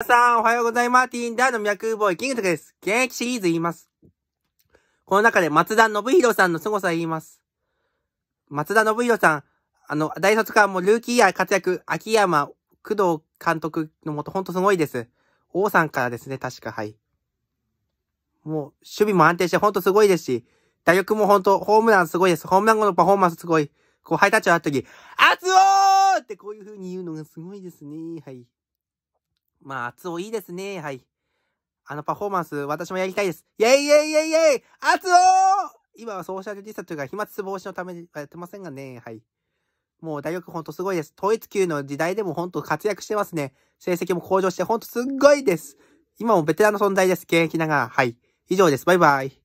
皆さん、おはようございます。ティンダーの脈ボーイ、キングトクです。現役シリーズ言います。この中で松田信弘さんの凄さ言います。松田信弘さん、あの、大卒からもルーキーや活躍、秋山、工藤監督のもと、ほんとすごいです。王さんからですね、確か、はい。もう、守備も安定してほんとすごいですし、打力もほんと、ホームランすごいです。ホームラン後のパフォーマンスすごい。こう、ハイタッチをあった時、熱おーってこういう風に言うのがすごいですね。はい。まあ、熱をいいですね。はい。あのパフォーマンス、私もやりたいです。イェイイェイイェイイェイ熱を今はソーシャルディスタというか、飛沫防止のためにやってませんがね。はい。もう大学ほんとすごいです。統一級の時代でもほんと活躍してますね。成績も向上してほんとすっごいです。今もベテランの存在です。現役ながら。はい。以上です。バイバイ。